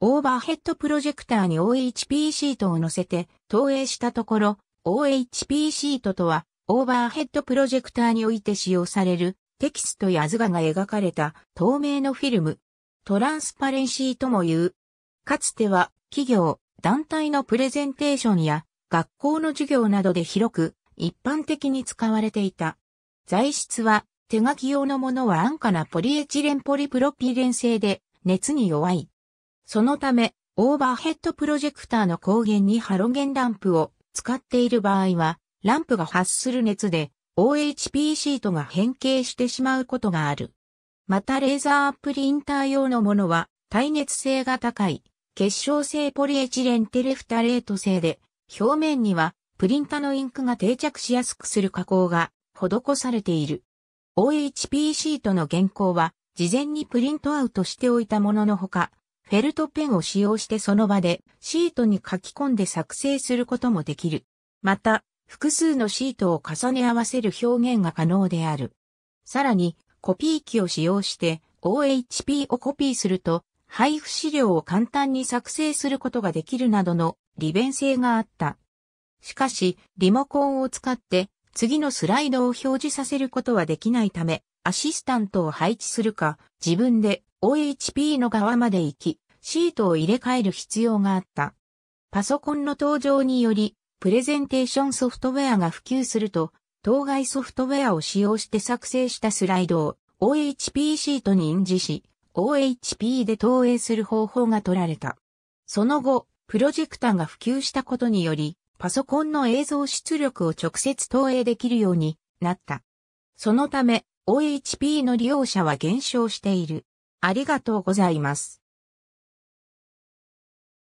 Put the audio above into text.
オーバーヘッドプロジェクターに OHP シートを乗せて投影したところ、OHP シートとは、オーバーヘッドプロジェクターにおいて使用されるテキストや図画が描かれた透明のフィルム、トランスパレンシーとも言う。かつては企業、団体のプレゼンテーションや学校の授業などで広く一般的に使われていた。材質は手書き用のものは安価なポリエチレンポリプロピレン製で熱に弱い。そのため、オーバーヘッドプロジェクターの光源にハロゲンランプを使っている場合は、ランプが発する熱で OHP シートが変形してしまうことがある。またレーザープリンター用のものは耐熱性が高い結晶性ポリエチレンテレフタレート製で表面にはプリンタのインクが定着しやすくする加工が施されている。OHP シートの原稿は事前にプリントアウトしておいたもののほかフェルトペンを使用してその場でシートに書き込んで作成することもできる。また、複数のシートを重ね合わせる表現が可能である。さらに、コピー機を使用して OHP をコピーすると、配布資料を簡単に作成することができるなどの利便性があった。しかし、リモコンを使って次のスライドを表示させることはできないため、アシスタントを配置するか、自分で OHP の側まで行き、シートを入れ替える必要があった。パソコンの登場により、プレゼンテーションソフトウェアが普及すると、当該ソフトウェアを使用して作成したスライドを OHP シートに印字し、OHP で投影する方法が取られた。その後、プロジェクターが普及したことにより、パソコンの映像出力を直接投影できるようになった。そのため、OHP の利用者は減少している。ありがとうございます。